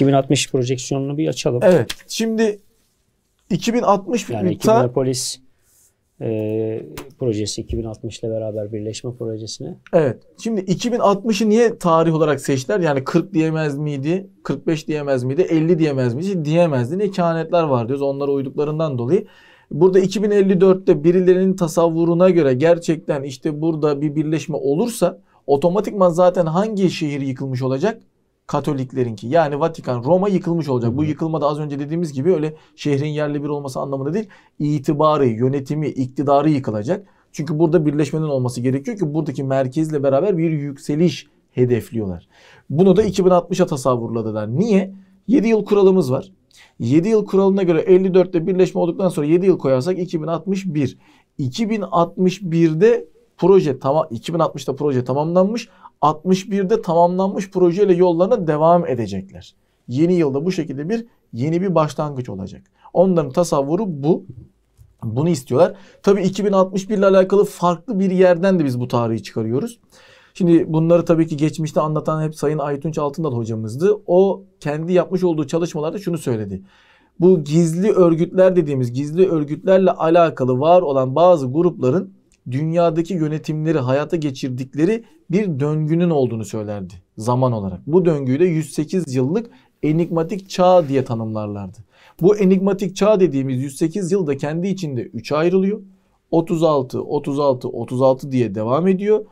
2060 projeksiyonunu bir açalım. Evet. Şimdi 2060 yani miktar... Metropolis e, projesi 2060 ile beraber birleşme projesine. Evet. Şimdi 2060'ı niye tarih olarak seçtiler? Yani 40 diyemez miydi? 45 diyemez miydi? 50 diyemez miydi? Diyemezdi. Ne kehanetler var diyoruz. Onlara uyduklarından dolayı. Burada 2054'te birilerinin tasavvuruna göre gerçekten işte burada bir birleşme olursa otomatikman zaten hangi şehir yıkılmış olacak? Katoliklerinki. Yani Vatikan, Roma yıkılmış olacak. Bu yıkılma da az önce dediğimiz gibi öyle şehrin yerli bir olması anlamında değil. İtibarı, yönetimi, iktidarı yıkılacak. Çünkü burada birleşmenin olması gerekiyor ki buradaki merkezle beraber bir yükseliş hedefliyorlar. Bunu da 2060'a tasavvurladılar. Niye? 7 yıl kuralımız var. 7 yıl kuralına göre 54'te birleşme olduktan sonra 7 yıl koyarsak 2061. 2061'de proje tamam 2060'ta proje tamamlanmış 61'de tamamlanmış projeyle yollarına devam edecekler. Yeni yılda bu şekilde bir yeni bir başlangıç olacak. Onların tasavvuru bu. Bunu istiyorlar. Tabii 2061 ile alakalı farklı bir yerden de biz bu tarihi çıkarıyoruz. Şimdi bunları tabii ki geçmişte anlatan hep Sayın Aytunç Altındal hocamızdı. O kendi yapmış olduğu çalışmalarda şunu söyledi. Bu gizli örgütler dediğimiz gizli örgütlerle alakalı var olan bazı grupların dünyadaki yönetimleri hayata geçirdikleri bir döngünün olduğunu söylerdi zaman olarak. Bu döngüyü de 108 yıllık enigmatik çağ diye tanımlarlardı. Bu enigmatik çağ dediğimiz 108 yılda kendi içinde 3'e ayrılıyor. 36, 36, 36 diye devam ediyor.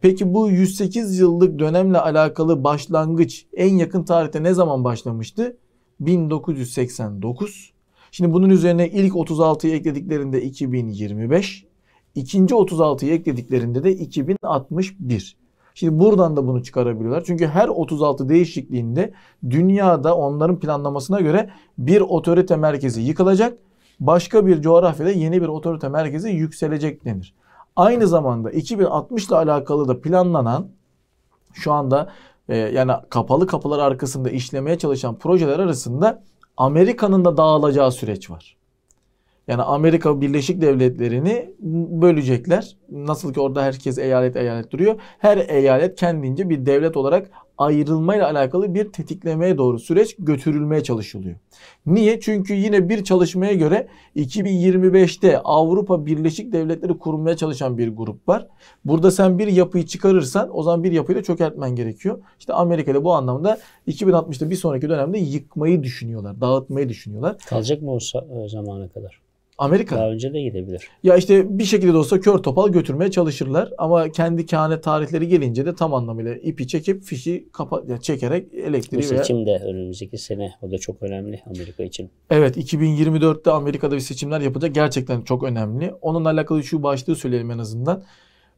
Peki bu 108 yıllık dönemle alakalı başlangıç en yakın tarihte ne zaman başlamıştı? 1989. Şimdi bunun üzerine ilk 36'yı eklediklerinde 2025. İkinci 36'yı eklediklerinde de 2061. Şimdi buradan da bunu çıkarabiliyorlar. Çünkü her 36 değişikliğinde dünyada onların planlamasına göre bir otorite merkezi yıkılacak. Başka bir coğrafyada yeni bir otorite merkezi yükselecek denir. Aynı zamanda 2060 ile alakalı da planlanan şu anda e, yani kapalı kapılar arkasında işlemeye çalışan projeler arasında Amerika'nın da dağılacağı süreç var. Yani Amerika Birleşik Devletleri'ni bölecekler. Nasıl ki orada herkes eyalet eyalet duruyor. Her eyalet kendince bir devlet olarak ayrılmayla alakalı bir tetiklemeye doğru süreç götürülmeye çalışılıyor. Niye? Çünkü yine bir çalışmaya göre 2025'te Avrupa Birleşik Devletleri kurmaya çalışan bir grup var. Burada sen bir yapıyı çıkarırsan o zaman bir yapıyı da çökertmen gerekiyor. İşte Amerika'da bu anlamda 2060'ta bir sonraki dönemde yıkmayı düşünüyorlar, dağıtmayı düşünüyorlar. Kalacak mı o e, zamana kadar? Amerika. Daha önce de gidebilir. Ya işte bir şekilde de olsa kör topal götürmeye çalışırlar ama kendi kehanet tarihleri gelince de tam anlamıyla ipi çekip fişi kapa ya çekerek elektriği Bu seçim de önümüzdeki sene o da çok önemli Amerika için. Evet 2024'te Amerika'da bir seçimler yapılacak gerçekten çok önemli. Onunla alakalı şu başlığı söyleyelim en azından.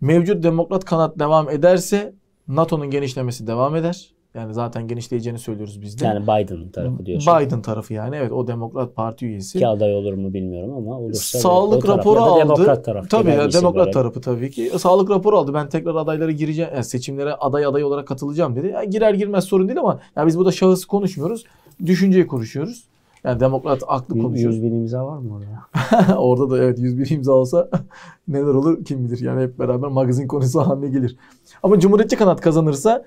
Mevcut demokrat kanat devam ederse NATO'nun genişlemesi devam eder. Yani zaten genişleyeceğini söylüyoruz biz de. Yani Biden tarafı hmm, diyorsun. Biden tarafı yani evet o Demokrat Parti üyesi. Ki aday olur mu bilmiyorum ama olursa Sağlık o raporu aldı. Demokrat tarafı. Tabii ya, Demokrat olarak. tarafı tabii ki. Sağlık raporu aldı. Ben tekrar adaylara gireceğim. Yani seçimlere aday aday olarak katılacağım dedi. Yani girer girmez sorun değil ama yani biz burada şahıs konuşmuyoruz. Düşünceyi konuşuyoruz. Yani demokrat aklı konuşuyor. 100 bin imza var mı orada? orada da evet 100 bin imza olsa neler olur kim bilir. Yani hep beraber magazin konusu haline gelir. Ama Cumhuriyetçi kanat kazanırsa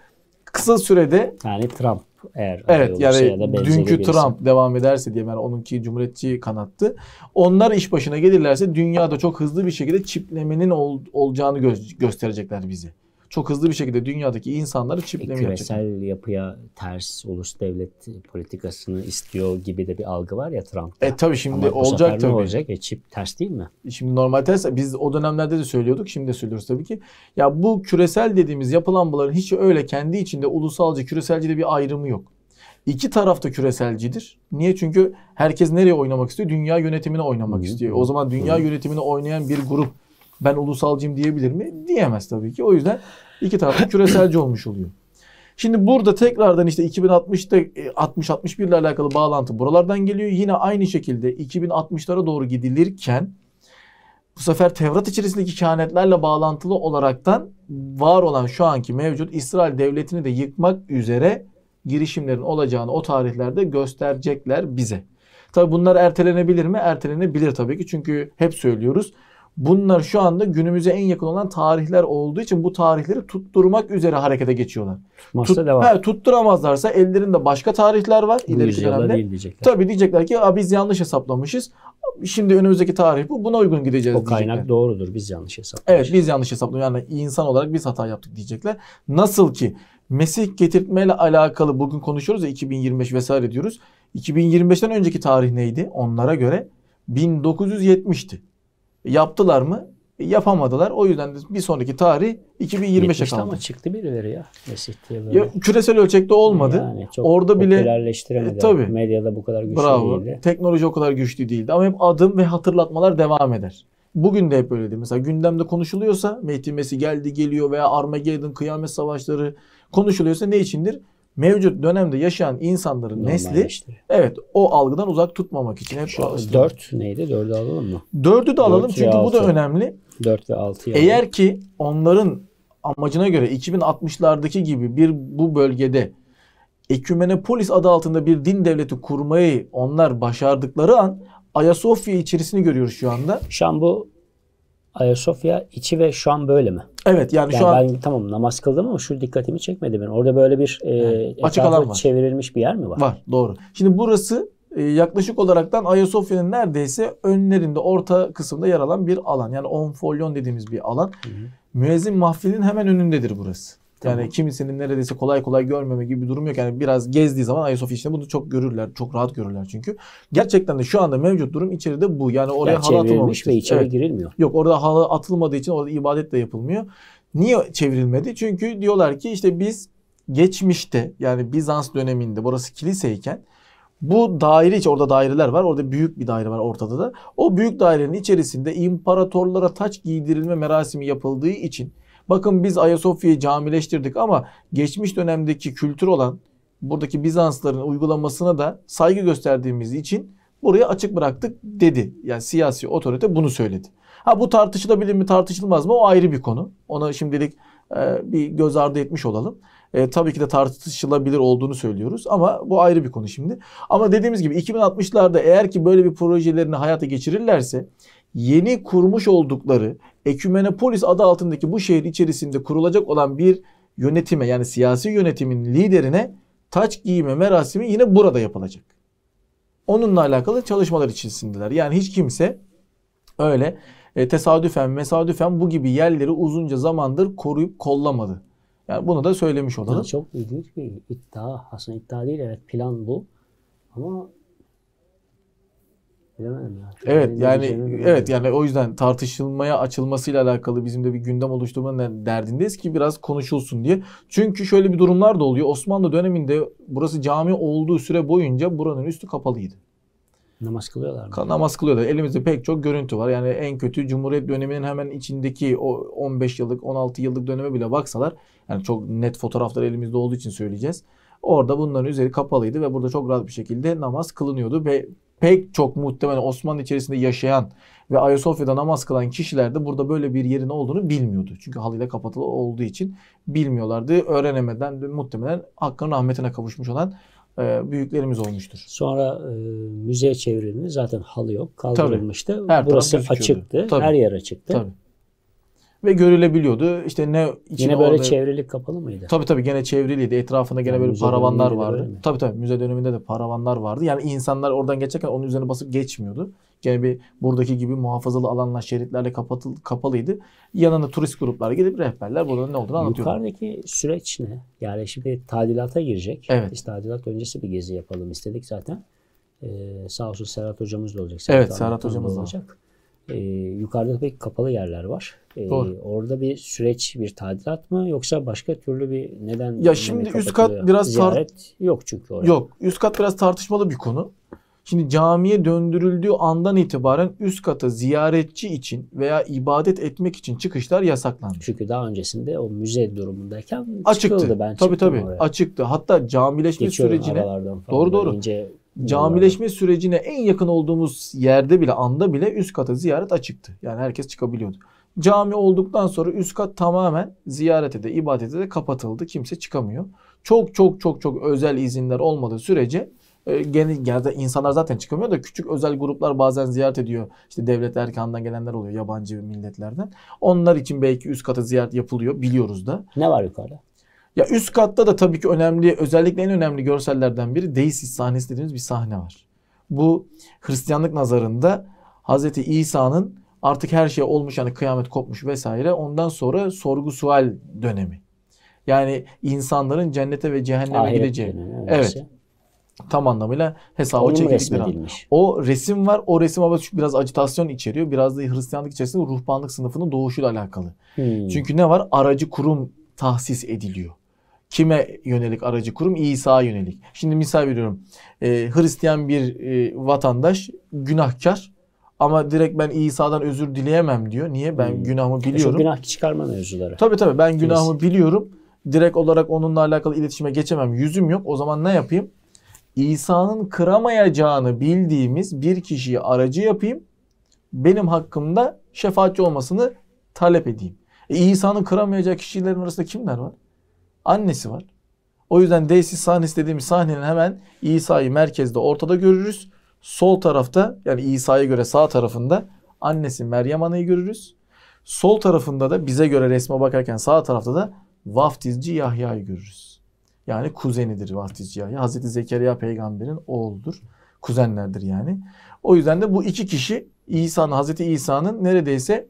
kısa sürede yani Trump eğer evet yani dünkü birisi. Trump devam ederse diye ben yani onunki cumhuriyetçi kanattı. Onlar iş başına gelirlerse dünyada çok hızlı bir şekilde çiplemenin ol, olacağını gö- gösterecekler bizi çok hızlı bir şekilde dünyadaki insanları çiplemeye e, Küresel yapıya ters ulus devlet politikasını istiyor gibi de bir algı var ya Trump'ta. E tabii şimdi Ama olacak tabii. olacak? E çip ters değil mi? Şimdi normal ters. Biz o dönemlerde de söylüyorduk. Şimdi de söylüyoruz tabii ki. Ya bu küresel dediğimiz yapılanmaların hiç öyle kendi içinde ulusalcı, küreselci de bir ayrımı yok. İki taraf da küreselcidir. Niye? Çünkü herkes nereye oynamak istiyor? Dünya yönetimine oynamak Hı. istiyor. O zaman dünya Hı. yönetimine oynayan bir grup ben ulusalcıyım diyebilir mi? Diyemez tabii ki. O yüzden iki taraflı küreselci olmuş oluyor. Şimdi burada tekrardan işte 2060'ta 60-61 ile alakalı bağlantı buralardan geliyor. Yine aynı şekilde 2060'lara doğru gidilirken bu sefer Tevrat içerisindeki kehanetlerle bağlantılı olaraktan var olan şu anki mevcut İsrail devletini de yıkmak üzere girişimlerin olacağını o tarihlerde gösterecekler bize. Tabi bunlar ertelenebilir mi? Ertelenebilir tabii ki çünkü hep söylüyoruz Bunlar şu anda günümüze en yakın olan tarihler olduğu için bu tarihleri tutturmak üzere harekete geçiyorlar. Tut, devam. He, tutturamazlarsa ellerinde başka tarihler var bu ileriki dönemde. Değil diyecekler. Tabii diyecekler ki biz yanlış hesaplamışız. Şimdi önümüzdeki tarih bu. Buna uygun gideceğiz O kaynak diyecekler. doğrudur. Biz yanlış hesaplamışız. Evet biz yanlış hesaplıyoruz. Yani insan olarak biz hata yaptık diyecekler. Nasıl ki Mesih getirtmeyle alakalı bugün konuşuyoruz ya 2025 vesaire diyoruz. 2025'ten önceki tarih neydi? Onlara göre 1970'ti. Yaptılar mı? yapamadılar. O yüzden bir sonraki tarih 2025'e kaldı. ama çıktı birileri ya Mesih diye böyle. Ya, küresel ölçekte olmadı. Yani çok Orada bile E, tabii. Medyada bu kadar güçlü Bravo. değildi. Teknoloji o kadar güçlü değildi ama hep adım ve hatırlatmalar devam eder. Bugün de hep öyledir. Mesela gündemde konuşuluyorsa Mehdi Mesih geldi geliyor veya Armageddon kıyamet savaşları konuşuluyorsa ne içindir? mevcut dönemde yaşayan insanların Normal nesli işte. evet o algıdan uzak tutmamak için hep Şu alıştırmak. 4 neydi? 4'ü alalım mı? 4'ü de alalım çünkü 6. bu da önemli. 4 ve 6'yı Eğer ki onların amacına göre 2060'lardaki gibi bir bu bölgede Ekümenopolis adı altında bir din devleti kurmayı onlar başardıkları an Ayasofya içerisini görüyoruz şu anda. Şu an bu Ayasofya içi ve şu an böyle mi? Evet yani, yani şu an... Ben tamam namaz kıldım ama şu dikkatimi çekmedi ben. Orada böyle bir e, evet. açık alan var. çevrilmiş bir yer mi var? Var doğru. Şimdi burası e, yaklaşık olaraktan Ayasofya'nın neredeyse önlerinde orta kısımda yer alan bir alan. Yani on dediğimiz bir alan. Hı hı. Müezzin mahfilinin hemen önündedir burası. Yani tamam. kimisinin neredeyse kolay kolay görmeme gibi bir durum yok. Yani biraz gezdiği zaman Ayasofya içinde bunu çok görürler. Çok rahat görürler çünkü. Gerçekten de şu anda mevcut durum içeride bu. Yani oraya yani halı atılmamış. ve içeri evet. girilmiyor. Yok orada halı atılmadığı için orada ibadet de yapılmıyor. Niye çevrilmedi? Çünkü diyorlar ki işte biz geçmişte yani Bizans döneminde burası kiliseyken bu daire içi orada daireler var. Orada büyük bir daire var ortada da. O büyük dairenin içerisinde imparatorlara taç giydirilme merasimi yapıldığı için Bakın biz Ayasofya'yı camileştirdik ama geçmiş dönemdeki kültür olan buradaki Bizansların uygulamasına da saygı gösterdiğimiz için burayı açık bıraktık dedi. Yani siyasi otorite bunu söyledi. Ha bu tartışılabilir mi tartışılmaz mı o ayrı bir konu. Ona şimdilik e, bir göz ardı etmiş olalım. E, tabii ki de tartışılabilir olduğunu söylüyoruz ama bu ayrı bir konu şimdi. Ama dediğimiz gibi 2060'larda eğer ki böyle bir projelerini hayata geçirirlerse yeni kurmuş oldukları Ekümenopolis adı altındaki bu şehir içerisinde kurulacak olan bir yönetime yani siyasi yönetimin liderine taç giyme merasimi yine burada yapılacak. Onunla alakalı çalışmalar içerisindeler. Yani hiç kimse öyle e, tesadüfen mesadüfen bu gibi yerleri uzunca zamandır koruyup kollamadı. Yani bunu da söylemiş olalım. çok ilginç bir iddia. Aslında iddia değil evet plan bu. Ama evet yani evet yani o yüzden tartışılmaya açılmasıyla alakalı bizim de bir gündem oluşturmanın derdindeyiz ki biraz konuşulsun diye. Çünkü şöyle bir durumlar da oluyor. Osmanlı döneminde burası cami olduğu süre boyunca buranın üstü kapalıydı. Namaz kılıyorlar mı? Namaz kılıyorlar. Elimizde pek çok görüntü var. Yani en kötü Cumhuriyet döneminin hemen içindeki o 15 yıllık 16 yıllık döneme bile baksalar yani çok net fotoğraflar elimizde olduğu için söyleyeceğiz. Orada bunların üzeri kapalıydı ve burada çok rahat bir şekilde namaz kılınıyordu ve pek çok muhtemelen Osmanlı içerisinde yaşayan ve Ayasofya'da namaz kılan kişiler de burada böyle bir yerin olduğunu bilmiyordu. Çünkü halıyla kapatılı olduğu için bilmiyorlardı. Öğrenemeden muhtemelen hakkın rahmetine kavuşmuş olan e, büyüklerimiz olmuştur. Sonra e, müzeye çevrildi. Zaten halı yok. Kaldırılmıştı. Tabii. Her Burası açıktı. Tabii. Her yer açıktı. Tabii ve görülebiliyordu. İşte ne içine Yine böyle orada... çevrilip kapalı mıydı? Tabii tabii gene çevriliydi. Etrafında gene yani böyle paravanlar vardı. Böyle tabii tabii müze döneminde de paravanlar vardı. Yani insanlar oradan geçerken onun üzerine basıp geçmiyordu. Gene bir buradaki gibi muhafazalı alanla şeritlerle kapatıl, kapalıydı. Yanına turist grupları gidip rehberler burada ne olduğunu anlatıyor. Yukarıdaki süreç ne? Yani şimdi tadilata girecek. Evet. Biz tadilat öncesi bir gezi yapalım istedik zaten. Ee, sağ olsun Serhat hocamız da olacak. Serhat evet Serhat hocamız da olacak. Da. E, yukarıda pek kapalı yerler var. E, Doğru. Orada bir süreç, bir tadilat mı yoksa başka türlü bir neden? Ya şimdi üst kat biraz ziyaret yok çünkü orada. Yok, üst kat biraz tartışmalı bir konu. Şimdi camiye döndürüldüğü andan itibaren üst kata ziyaretçi için veya ibadet etmek için çıkışlar yasaklandı. Çünkü daha öncesinde o müze durumundayken açıktı. çıkıldı. Ben tabii tabii oraya. açıktı. Hatta camileşme Geçiyorum sürecine doğru doğru camileşme sürecine en yakın olduğumuz yerde bile anda bile üst kata ziyaret açıktı. Yani herkes çıkabiliyordu. Cami olduktan sonra üst kat tamamen ziyarete de ibadete de kapatıldı. Kimse çıkamıyor. Çok çok çok çok özel izinler olmadığı sürece genel genelde insanlar zaten çıkamıyor da küçük özel gruplar bazen ziyaret ediyor. İşte devlet erkanından gelenler oluyor yabancı milletlerden. Onlar için belki üst kata ziyaret yapılıyor biliyoruz da. Ne var yukarıda? Ya üst katta da tabii ki önemli, özellikle en önemli görsellerden biri Deisis sahnesi dediğimiz bir sahne var. Bu Hristiyanlık nazarında Hz. İsa'nın artık her şey olmuş yani kıyamet kopmuş vesaire ondan sonra sorgu sual dönemi. Yani insanların cennete ve cehenneme Ahiret gideceği. Dönemi, evet. Tam anlamıyla hesaba çekildikleri an. O resim var. O resim ama biraz acitasyon içeriyor. Biraz da Hristiyanlık içerisinde ruhbanlık sınıfının doğuşuyla alakalı. Hmm. Çünkü ne var? Aracı kurum tahsis ediliyor. Kime yönelik aracı kurum? İsa'ya yönelik. Şimdi misal veriyorum. E, Hristiyan bir e, vatandaş günahkar ama direkt ben İsa'dan özür dileyemem diyor. Niye? Ben hmm. günahımı e, biliyorum. Şu günah çıkarma mevzuları. Tabii tabii ben günahımı biliyorum. Direkt olarak onunla alakalı iletişime geçemem. Yüzüm yok. O zaman ne yapayım? İsa'nın kıramayacağını bildiğimiz bir kişiyi aracı yapayım. Benim hakkımda şefaatçi olmasını talep edeyim. E, İsa'nın kıramayacağı kişilerin arasında kimler var? annesi var. O yüzden değişsiz sahne istediğimiz sahnenin hemen İsa'yı merkezde ortada görürüz. Sol tarafta yani İsa'ya göre sağ tarafında annesi Meryem Ana'yı görürüz. Sol tarafında da bize göre resme bakarken sağ tarafta da vaftizci Yahya'yı görürüz. Yani kuzenidir vaftizci Yahya. Hazreti Zekeriya peygamberin oğludur. Kuzenlerdir yani. O yüzden de bu iki kişi İsa'nın, Hazreti İsa'nın neredeyse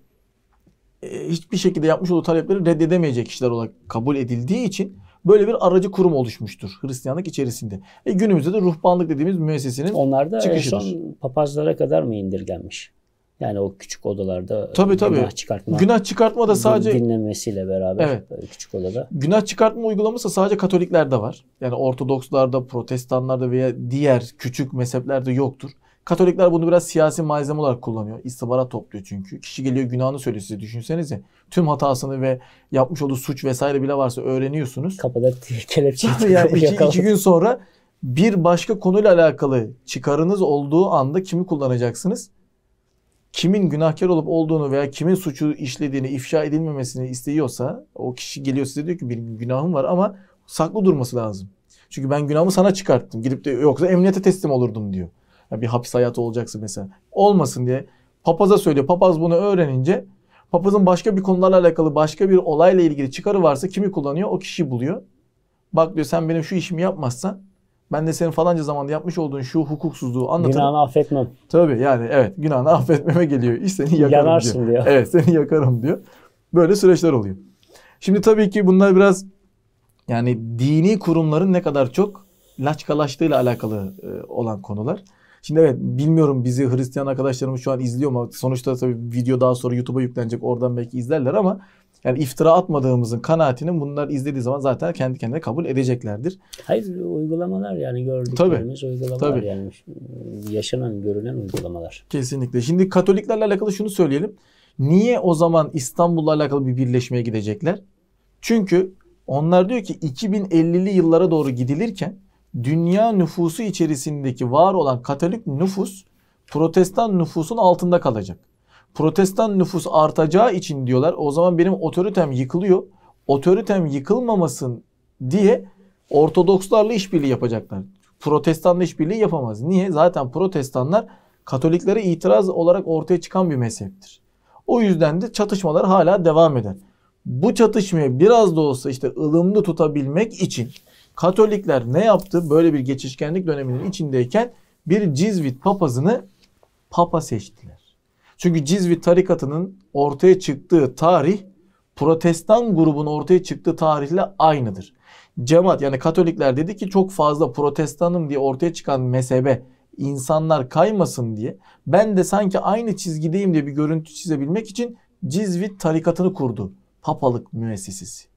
e, hiçbir şekilde yapmış olduğu talepleri reddedemeyecek kişiler olarak kabul edildiği için böyle bir aracı kurum oluşmuştur Hristiyanlık içerisinde. E günümüzde de ruhbanlık dediğimiz müessesenin Onlar da çıkışıdır. son papazlara kadar mı indirgenmiş? Yani o küçük odalarda tabii, tabii. günah çıkartma. Günah çıkartma da sadece dinlenmesiyle beraber evet. küçük odada. Günah çıkartma uygulaması sadece Katoliklerde var. Yani Ortodokslarda, Protestanlarda veya diğer küçük mezheplerde yoktur. Katolikler bunu biraz siyasi malzeme olarak kullanıyor. İstihbarat topluyor çünkü. Kişi geliyor günahını söylüyor size düşünsenize. Tüm hatasını ve yapmış olduğu suç vesaire bile varsa öğreniyorsunuz. Kapıda kelepçe yani iki, İki gün sonra bir başka konuyla alakalı çıkarınız olduğu anda kimi kullanacaksınız? Kimin günahkar olup olduğunu veya kimin suçu işlediğini ifşa edilmemesini istiyorsa o kişi geliyor size diyor ki benim günahım var ama saklı durması lazım. Çünkü ben günahımı sana çıkarttım. Gidip de yoksa emniyete teslim olurdum diyor bir hapis hayatı olacaksın mesela. Olmasın diye papaza söylüyor. Papaz bunu öğrenince papazın başka bir konularla alakalı başka bir olayla ilgili çıkarı varsa kimi kullanıyor? O kişiyi buluyor. Bak diyor sen benim şu işimi yapmazsan ben de senin falanca zamanda yapmış olduğun şu hukuksuzluğu anlatırım. Günahını affetmem. Tabii yani evet günahını affetmeme geliyor. İş seni yakarım Yanarsın diyor. diyor. Evet seni yakarım diyor. Böyle süreçler oluyor. Şimdi tabii ki bunlar biraz yani dini kurumların ne kadar çok laçkalaştığıyla alakalı e, olan konular. Şimdi evet bilmiyorum bizi Hristiyan arkadaşlarımız şu an izliyor mu? Sonuçta tabii video daha sonra YouTube'a yüklenecek. Oradan belki izlerler ama yani iftira atmadığımızın kanaatinin bunlar izlediği zaman zaten kendi kendine kabul edeceklerdir. Hayır uygulamalar yani gördüklerimiz tabii, uygulamalar tabii. yani yaşanan görülen uygulamalar. Kesinlikle. Şimdi Katoliklerle alakalı şunu söyleyelim. Niye o zaman İstanbul'la alakalı bir birleşmeye gidecekler? Çünkü onlar diyor ki 2050'li yıllara doğru gidilirken dünya nüfusu içerisindeki var olan Katolik nüfus protestan nüfusun altında kalacak. Protestan nüfus artacağı için diyorlar o zaman benim otoritem yıkılıyor. Otoritem yıkılmamasın diye Ortodokslarla işbirliği yapacaklar. Protestanla işbirliği yapamaz. Niye? Zaten protestanlar Katoliklere itiraz olarak ortaya çıkan bir mezheptir. O yüzden de çatışmalar hala devam eder. Bu çatışmayı biraz da olsa işte ılımlı tutabilmek için Katolikler ne yaptı? Böyle bir geçişkenlik döneminin içindeyken bir Cizvit papazını papa seçtiler. Çünkü Cizvit tarikatının ortaya çıktığı tarih protestan grubun ortaya çıktığı tarihle aynıdır. Cemaat yani Katolikler dedi ki çok fazla protestanım diye ortaya çıkan mezhebe insanlar kaymasın diye ben de sanki aynı çizgideyim diye bir görüntü çizebilmek için Cizvit tarikatını kurdu. Papalık müessesesi.